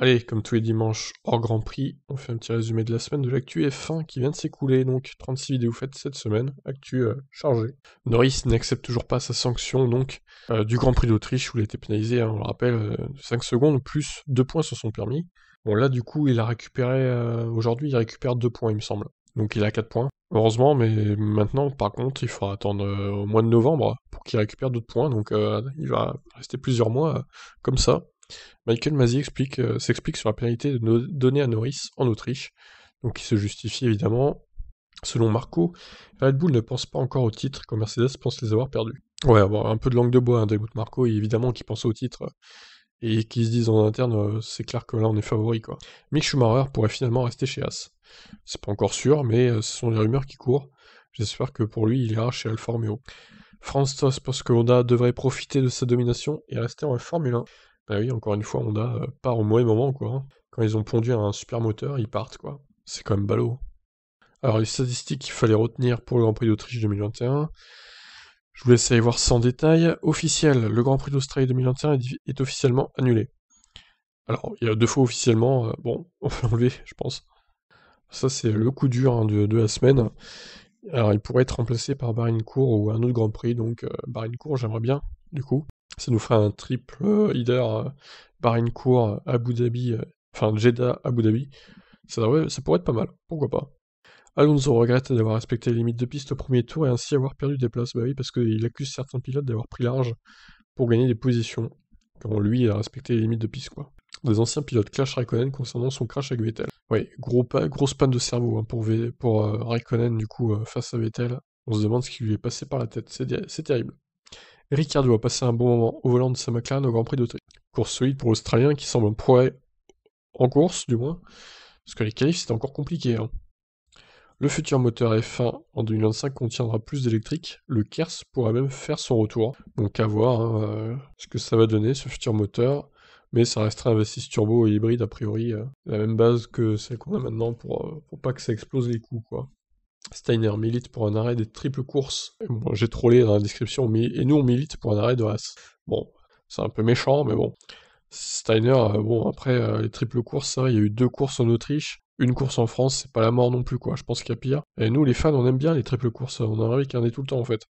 Allez, comme tous les dimanches, hors Grand Prix, on fait un petit résumé de la semaine de l'actu F1 qui vient de s'écouler, donc 36 vidéos faites cette semaine, actu euh, chargé. chargée. Norris n'accepte toujours pas sa sanction, donc, euh, du Grand Prix d'Autriche où il était pénalisé, hein, on le rappelle, 5 euh, secondes, plus 2 points sur son permis. Bon là, du coup, il a récupéré, aujourd'hui, il récupère 2 points, il me semble. Donc il a 4 points. Heureusement, mais maintenant, par contre, il faudra attendre au mois de novembre pour qu'il récupère d'autres points, donc il va rester plusieurs mois comme ça. Michael Mazzi euh, s'explique sur la pénalité de donner à Norris en Autriche, donc qui se justifie évidemment. Selon Marco, Red Bull ne pense pas encore au titre quand Mercedes pense les avoir perdus. Ouais, avoir un peu de langue de bois hein, de Marco, évidemment qui pense au titre euh, et qui se disent en interne, euh, c'est clair que là on est favori quoi. Mick Schumacher pourrait finalement rester chez As. C'est pas encore sûr, mais ce sont les rumeurs qui courent. J'espère que pour lui, il ira chez Alfa Romeo. Franz Toss pense que Honda devrait profiter de sa domination et rester en Formule 1. Bah oui, encore une fois, Honda euh, part au mauvais moment, quoi. Hein. Quand ils ont pondu un super moteur, ils partent, quoi. C'est quand même ballot. Alors, les statistiques qu'il fallait retenir pour le Grand Prix d'Autriche 2021. Je vous laisse aller voir sans détail. Officiel, le Grand Prix d'Australie 2021 est officiellement annulé. Alors, il y a deux fois officiellement, euh, bon, on peut l'enlever, je pense. Ça, c'est le coup dur hein, de, la semaine. Alors, il pourrait être remplacé par Barincourt ou un autre Grand Prix, donc euh, Barincourt, j'aimerais bien, du coup. Ça nous ferait un triple leader euh, Barincourt, Abu Dhabi, euh, enfin Jeddah, Abu Dhabi. Ça, ça pourrait être pas mal, pourquoi pas. Alonso regrette d'avoir respecté les limites de piste au premier tour et ainsi avoir perdu des places. Bah oui, parce qu'il accuse certains pilotes d'avoir pris large pour gagner des positions. Quand lui, a respecté les limites de piste, quoi. Des anciens pilotes Clash Raikkonen concernant son crash avec Vettel. Oui, gros grosse panne de cerveau hein, pour, v pour euh, Raikkonen, du coup, face à Vettel. On se demande ce qui lui est passé par la tête. C'est terrible. Ricardo a passé un bon moment au volant de sa McLaren au Grand Prix d'Autriche. Course solide pour l'Australien qui semble progrès en course, du moins, parce que les qualifs c'est encore compliqué. Hein. Le futur moteur F1 en 2025 contiendra plus d'électrique, le KERS pourra même faire son retour. Donc à voir hein, euh, ce que ça va donner ce futur moteur, mais ça restera un V6 turbo et hybride a priori, euh, la même base que celle qu'on a maintenant pour, euh, pour pas que ça explose les coûts quoi. Steiner milite pour un arrêt des triples courses. j'ai trollé dans la description, mais, et nous on milite pour un arrêt de race Bon, c'est un peu méchant, mais bon. Steiner, euh, bon, après euh, les triples courses, hein, il y a eu deux courses en Autriche, une course en France, c'est pas la mort non plus, quoi. Je pense qu'il y a pire. Et nous, les fans, on aime bien les triples courses, on en rêve qu'il y en tout le temps, en fait.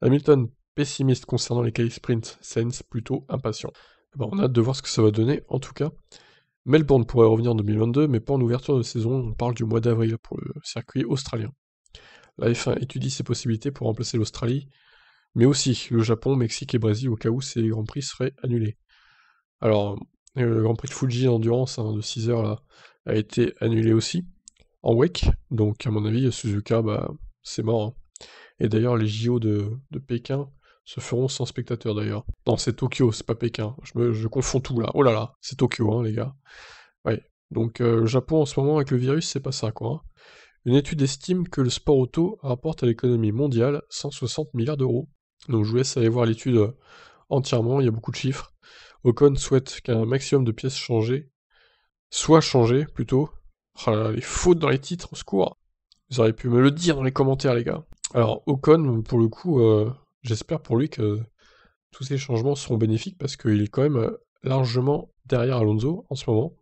Hamilton, pessimiste concernant les k sprint, Sainz, plutôt impatient. Eh ben, on a hâte de voir ce que ça va donner, en tout cas. Melbourne pourrait revenir en 2022, mais pas en ouverture de saison, on parle du mois d'avril pour le circuit australien. La F1 étudie ses possibilités pour remplacer l'Australie, mais aussi le Japon, Mexique et Brésil au cas où ces Grands Prix seraient annulés. Alors, euh, le Grand Prix de Fuji Endurance hein, de 6 heures là, a été annulé aussi, en wake, donc à mon avis, Suzuka, bah, c'est mort. Hein. Et d'ailleurs, les JO de, Pékin, se feront sans spectateurs d'ailleurs. Non, c'est Tokyo, c'est pas Pékin. Je, confonds tout là. Oh là là, c'est Tokyo, hein, les gars. Ouais. Donc, euh, le Japon en ce moment avec le virus, c'est pas ça, quoi. Hein. Une étude estime que le sport auto rapporte à l'économie mondiale 160 milliards d'euros. Donc je vous laisse aller voir l'étude euh, entièrement, il y a beaucoup de chiffres. Ocon souhaite qu'un maximum de pièces changées soit changées plutôt. Oh là là, les fautes dans les titres, au secours. Vous auriez pu me le dire dans les commentaires, les gars. Alors Ocon, pour le coup, euh, j'espère pour lui que tous ces changements seront bénéfiques parce qu'il est quand même euh, largement derrière Alonso en ce moment.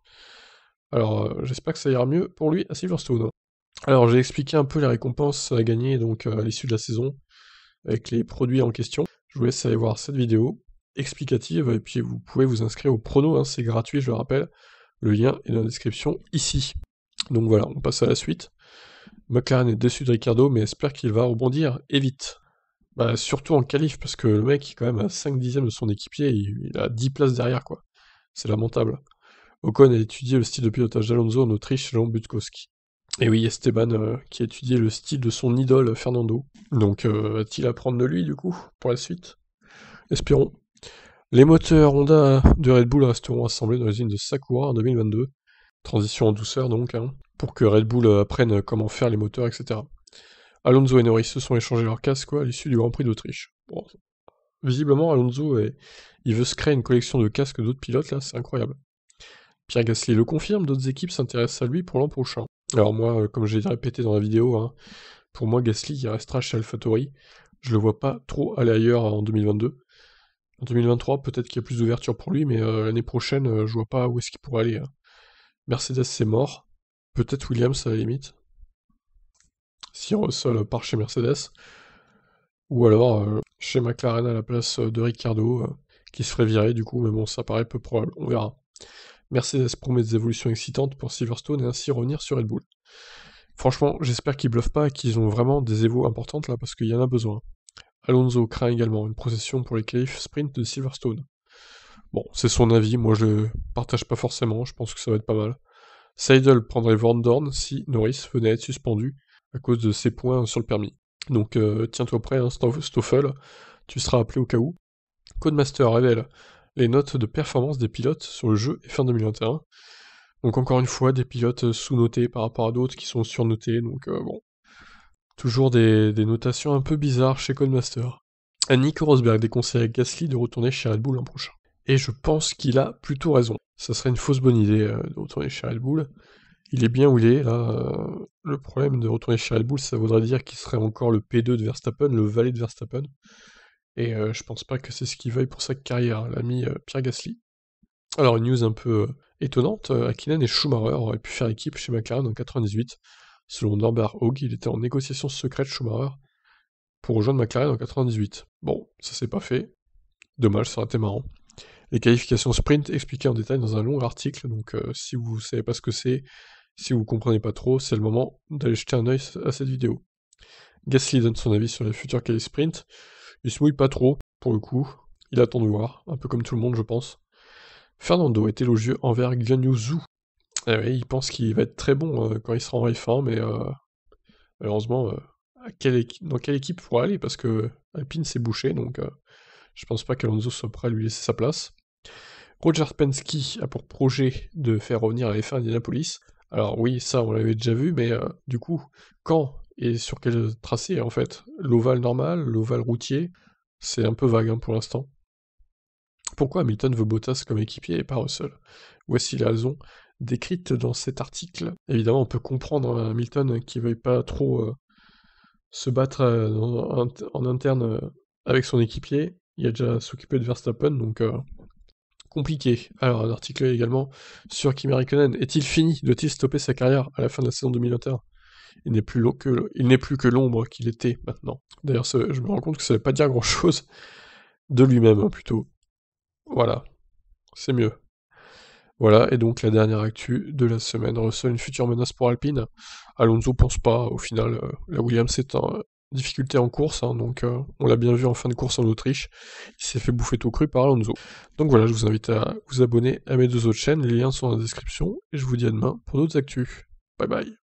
Alors j'espère que ça ira mieux pour lui à Silverstone. Alors j'ai expliqué un peu les récompenses à gagner donc euh, à l'issue de la saison avec les produits en question. Je vous laisse aller voir cette vidéo explicative et puis vous pouvez vous inscrire au prono, hein, c'est gratuit je le rappelle. Le lien est dans la description ici. Donc voilà, on passe à la suite. McLaren est déçu de Ricardo mais espère qu'il va rebondir et vite. Bah, surtout en qualif parce que le mec est quand même à 5 dixièmes de son équipier, il, il a 10 places derrière quoi. C'est lamentable. Ocon a étudié le style de pilotage d'Alonso en Autriche selon Butkowski. Et oui, Esteban euh, qui qui étudié le style de son idole Fernando. Donc euh, va-t-il apprendre de lui du coup pour la suite Espérons. Les moteurs Honda de Red Bull resteront assemblés dans l'usine de Sakura en 2022. Transition en douceur donc, hein, pour que Red Bull euh, apprenne comment faire les moteurs, etc. Alonso et Norris se sont échangés leurs casques à l'issue du Grand Prix d'Autriche. Visiblement, Alonso, il veut se créer une collection de casques d'autres pilotes, là, c'est incroyable. Pierre Gasly le confirme, d'autres équipes s'intéressent à lui pour l'an prochain. Alors moi, euh, comme j'ai répété dans la vidéo, hein, pour moi Gasly il restera chez AlphaTauri. Je le vois pas trop aller ailleurs en 2022. En 2023, peut-être qu'il y a plus d'ouverture pour lui, mais euh, l'année prochaine, euh, je vois pas où est-ce qu'il pourrait aller. Hein. Mercedes, c'est mort. Peut-être Williams, à la limite. Si Russell part chez Mercedes. Ou alors chez McLaren à la place de Ricardo, qui se ferait virer du coup, mais bon, ça paraît peu probable. On verra. Mercedes promet des évolutions excitantes pour Silverstone et ainsi revenir sur Red Bull. Franchement, j'espère qu'ils bluffent pas et qu'ils ont vraiment des évos importantes là parce qu'il y en a besoin. Alonso craint également une procession pour les cliffs sprint de Silverstone. Bon, c'est son avis, moi je le partage pas forcément, je pense que ça va être pas mal. Seidel prendrait Van Dorn si Norris venait à être suspendu à cause de ses points sur le permis. Donc euh, tiens-toi prêt, hein, Stoffel, tu seras appelé au cas où. Codemaster révèle les notes de performance des pilotes sur le jeu et fin 2021. Donc encore une fois, des pilotes euh, sous-notés par rapport à d'autres qui sont surnotés, donc euh, bon. Toujours des, notations un peu bizarres chez Codemaster. Nico Rosberg déconseille à Gasly de retourner chez Red Bull l'an prochain. Et je pense qu'il a plutôt raison. Ça serait une fausse bonne idée euh, de retourner chez Red Bull. Il est bien où il est, là. le problème de retourner chez Red Bull, ça voudrait dire qu'il serait encore le P2 de Verstappen, le valet de Verstappen. Et euh, je pense pas que c'est ce qu'il veuille pour sa carrière, l'ami euh, Pierre Gasly. Alors, une news un peu euh, étonnante, Akinan et Schumacher auraient pu faire équipe chez McLaren en 98. Selon Norbert Hogg, il était en négociation secrète Schumacher pour rejoindre McLaren en 98. Bon, ça s'est pas fait. Dommage, ça aurait été marrant. Les qualifications sprint expliquées en détail dans un long article, donc si vous ne savez pas ce que c'est, si vous comprenez pas trop, c'est le moment d'aller jeter un œil à cette vidéo. Gasly donne son avis sur les futurs qualifs sprint. Il se mouille pas trop, pour le coup. Il attend de voir, un peu comme tout le monde, je pense. Fernando est élogieux envers Ganyuzu. Eh il pense qu'il va être très bon euh, quand il sera en F1, mais euh, malheureusement, euh, quelle dans quelle équipe il pourra aller Parce que Alpine s'est bouché, donc je pense pas qu'Alonso soit prêt à lui laisser sa place. Roger Penske a pour projet de faire revenir à F1 Indianapolis. Alors oui, ça on l'avait déjà vu, mais du coup, quand et sur quel tracé en fait. L'ovale normal, l'ovale routier, c'est un peu vague hein, pour l'instant. Pourquoi Hamilton veut Bottas comme équipier et pas Russell Voici la raison décrite dans cet article. Évidemment, on peut comprendre hein, Hamilton hein, qui ne veuille pas trop euh, se battre euh, en, interne euh, avec son équipier. Il a déjà s'occuper de Verstappen, donc compliqué. Alors, l'article article également sur Kimi Räikkönen. Est-il fini Doit-il stopper sa carrière à la fin de la saison 2021 il n'est plus, que, l'ombre qu'il était maintenant. D'ailleurs, je me rends compte que ça ne veut pas dire grand-chose de lui-même, hein, plutôt. Voilà. C'est mieux. Voilà, et donc la dernière actu de la semaine reçoit une future menace pour Alpine. Alonso pense pas, au final, euh, la Williams est en difficulté en course, hein, donc euh, on l'a bien vu en fin de course en Autriche, il s'est fait bouffer tout cru par Alonso. Donc voilà, je vous invite à vous abonner à mes deux autres chaînes, les liens sont dans la description, et je vous dis à demain pour d'autres actus. Bye bye